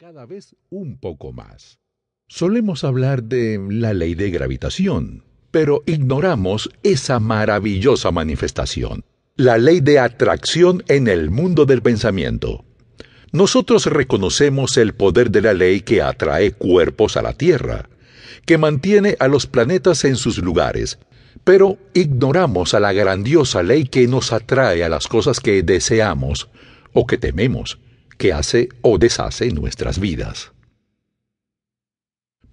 cada vez un poco más. Solemos hablar de la ley de gravitación, pero ignoramos esa maravillosa manifestación, la ley de atracción en el mundo del pensamiento. Nosotros reconocemos el poder de la ley que atrae cuerpos a la Tierra, que mantiene a los planetas en sus lugares, pero ignoramos a la grandiosa ley que nos atrae a las cosas que deseamos o que tememos que hace o deshace nuestras vidas.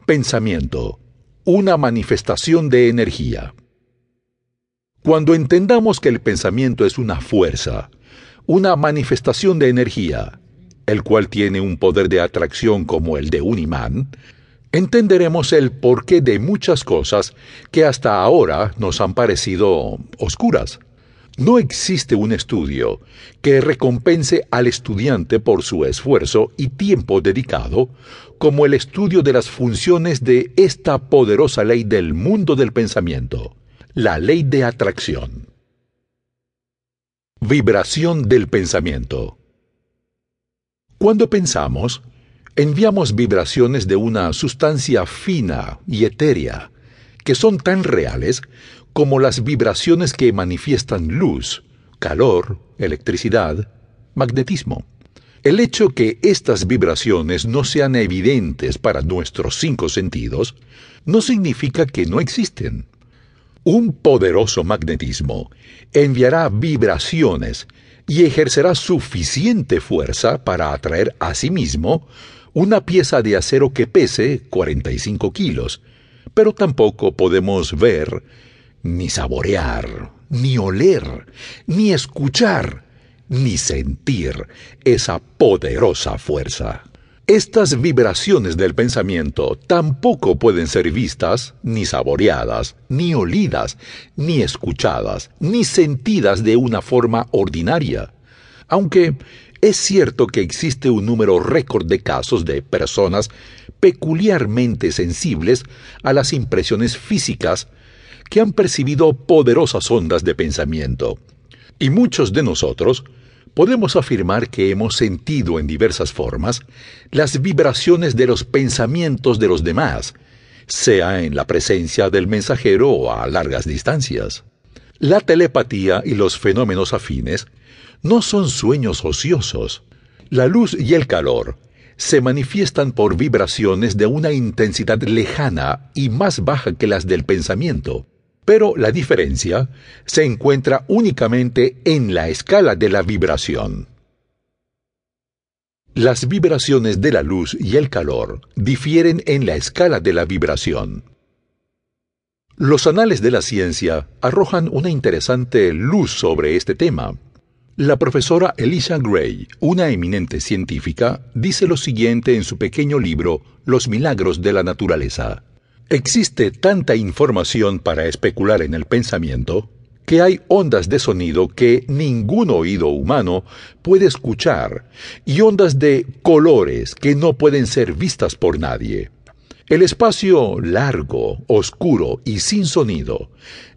Pensamiento. Una manifestación de energía. Cuando entendamos que el pensamiento es una fuerza, una manifestación de energía, el cual tiene un poder de atracción como el de un imán, entenderemos el porqué de muchas cosas que hasta ahora nos han parecido oscuras. No existe un estudio que recompense al estudiante por su esfuerzo y tiempo dedicado como el estudio de las funciones de esta poderosa ley del mundo del pensamiento, la ley de atracción. Vibración del pensamiento. Cuando pensamos, enviamos vibraciones de una sustancia fina y etérea, que son tan reales como las vibraciones que manifiestan luz, calor, electricidad, magnetismo. El hecho que estas vibraciones no sean evidentes para nuestros cinco sentidos no significa que no existen. Un poderoso magnetismo enviará vibraciones y ejercerá suficiente fuerza para atraer a sí mismo una pieza de acero que pese 45 kilos, pero tampoco podemos ver ni saborear, ni oler, ni escuchar, ni sentir esa poderosa fuerza. Estas vibraciones del pensamiento tampoco pueden ser vistas, ni saboreadas, ni olidas, ni escuchadas, ni sentidas de una forma ordinaria. Aunque es cierto que existe un número récord de casos de personas peculiarmente sensibles a las impresiones físicas que han percibido poderosas ondas de pensamiento. Y muchos de nosotros podemos afirmar que hemos sentido en diversas formas las vibraciones de los pensamientos de los demás, sea en la presencia del mensajero o a largas distancias. La telepatía y los fenómenos afines no son sueños ociosos. La luz y el calor se manifiestan por vibraciones de una intensidad lejana y más baja que las del pensamiento pero la diferencia se encuentra únicamente en la escala de la vibración. Las vibraciones de la luz y el calor difieren en la escala de la vibración. Los anales de la ciencia arrojan una interesante luz sobre este tema. La profesora Elisa Gray, una eminente científica, dice lo siguiente en su pequeño libro Los milagros de la naturaleza. Existe tanta información para especular en el pensamiento que hay ondas de sonido que ningún oído humano puede escuchar y ondas de colores que no pueden ser vistas por nadie. El espacio largo, oscuro y sin sonido,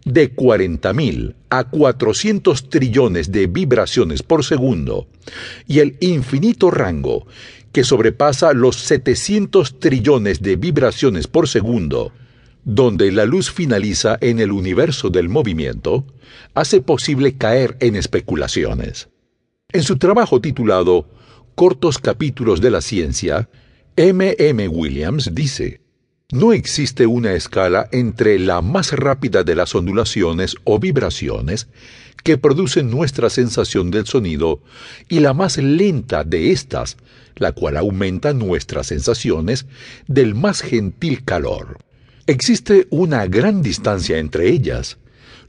de 40.000 a 400 trillones de vibraciones por segundo, y el infinito rango, que sobrepasa los 700 trillones de vibraciones por segundo, donde la luz finaliza en el universo del movimiento, hace posible caer en especulaciones. En su trabajo titulado Cortos capítulos de la ciencia, M. M. Williams dice, no existe una escala entre la más rápida de las ondulaciones o vibraciones que producen nuestra sensación del sonido y la más lenta de estas, la cual aumenta nuestras sensaciones del más gentil calor. Existe una gran distancia entre ellas,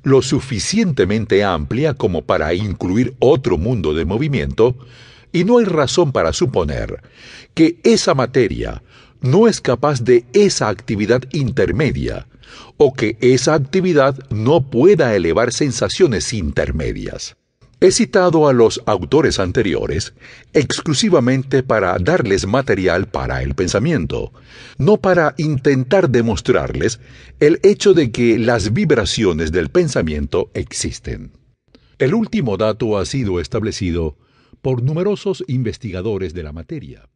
lo suficientemente amplia como para incluir otro mundo de movimiento, y no hay razón para suponer que esa materia no es capaz de esa actividad intermedia o que esa actividad no pueda elevar sensaciones intermedias. He citado a los autores anteriores exclusivamente para darles material para el pensamiento, no para intentar demostrarles el hecho de que las vibraciones del pensamiento existen. El último dato ha sido establecido por numerosos investigadores de la materia.